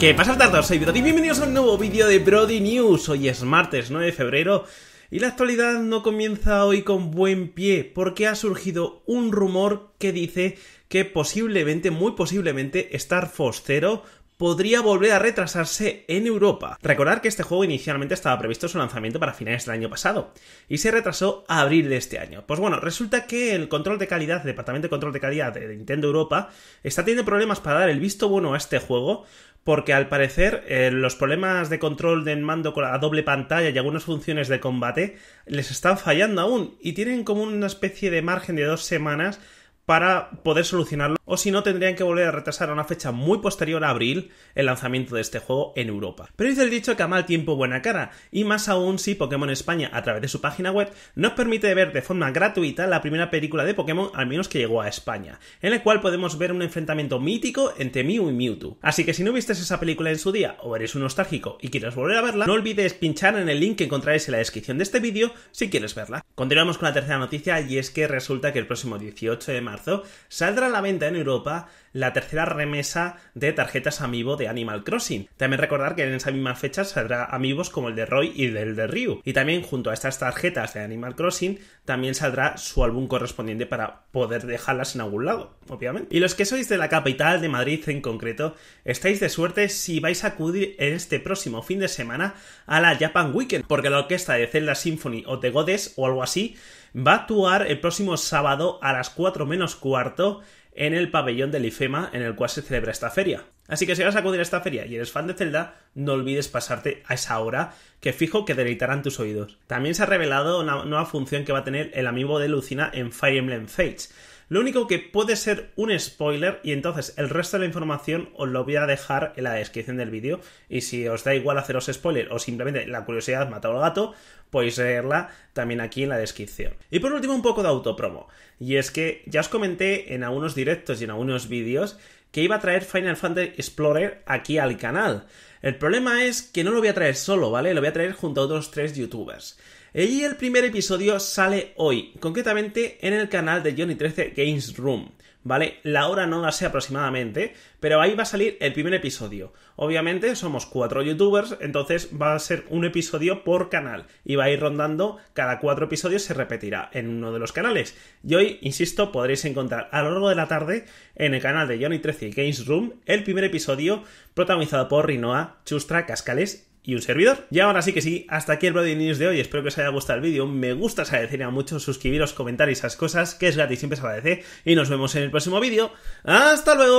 ¿Qué pasa, tardos? Soy y Bienvenidos a un nuevo vídeo de Brody News. Hoy es martes 9 de febrero y la actualidad no comienza hoy con buen pie porque ha surgido un rumor que dice que posiblemente, muy posiblemente, Star Fox Zero podría volver a retrasarse en Europa. Recordar que este juego inicialmente estaba previsto su lanzamiento para finales del año pasado y se retrasó a abril de este año. Pues bueno, resulta que el control de calidad, el Departamento de Control de Calidad de Nintendo Europa, está teniendo problemas para dar el visto bueno a este juego porque al parecer eh, los problemas de control del mando con la doble pantalla y algunas funciones de combate les están fallando aún y tienen como una especie de margen de dos semanas para poder solucionarlo, o si no tendrían que volver a retrasar a una fecha muy posterior a abril el lanzamiento de este juego en Europa. Pero dice el dicho que a mal tiempo buena cara, y más aún si Pokémon España a través de su página web nos permite ver de forma gratuita la primera película de Pokémon al menos que llegó a España, en la cual podemos ver un enfrentamiento mítico entre Mew y Mewtwo. Así que si no viste esa película en su día o eres un nostálgico y quieres volver a verla, no olvides pinchar en el link que encontráis en la descripción de este vídeo si quieres verla. Continuamos con la tercera noticia y es que resulta que el próximo 18 de marzo saldrá a la venta en Europa la tercera remesa de tarjetas Amiibo de Animal Crossing. También recordar que en esa misma fecha saldrá Amiibos como el de Roy y el de Ryu. Y también junto a estas tarjetas de Animal Crossing también saldrá su álbum correspondiente para poder dejarlas en algún lado, obviamente. Y los que sois de la capital de Madrid en concreto, estáis de suerte si vais a acudir en este próximo fin de semana a la Japan Weekend, porque la orquesta de Zelda Symphony o The Godes o algo así, va a actuar el próximo sábado a las 4 menos cuarto en el pabellón del IFEMA en el cual se celebra esta feria. Así que si vas a acudir a esta feria y eres fan de Zelda, no olvides pasarte a esa hora que fijo que deleitarán tus oídos. También se ha revelado una nueva función que va a tener el amigo de Lucina en Fire Emblem Fates lo único que puede ser un spoiler y entonces el resto de la información os lo voy a dejar en la descripción del vídeo y si os da igual haceros spoiler o simplemente la curiosidad mata al gato, podéis leerla también aquí en la descripción. Y por último un poco de autopromo. Y es que ya os comenté en algunos directos y en algunos vídeos que iba a traer Final Fantasy Explorer aquí al canal. El problema es que no lo voy a traer solo, ¿vale? Lo voy a traer junto a otros tres youtubers. Y el primer episodio sale hoy, concretamente en el canal de Johnny13 Games Room. ¿Vale? La hora no la sé aproximadamente, pero ahí va a salir el primer episodio. Obviamente somos cuatro youtubers, entonces va a ser un episodio por canal y va a ir rondando cada cuatro episodios se repetirá en uno de los canales. Y hoy, insisto, podréis encontrar a lo largo de la tarde en el canal de Johnny13 Games Room, el primer episodio protagonizado por Rinoa, Chustra, Cascales y un servidor. Y ahora sí que sí, hasta aquí el Brody News de hoy. Espero que os haya gustado el vídeo. Me gusta, se agradecería mucho suscribiros, comentar y esas cosas, que es gratis, siempre se agradece. Y nos vemos en el próximo vídeo. ¡Hasta luego!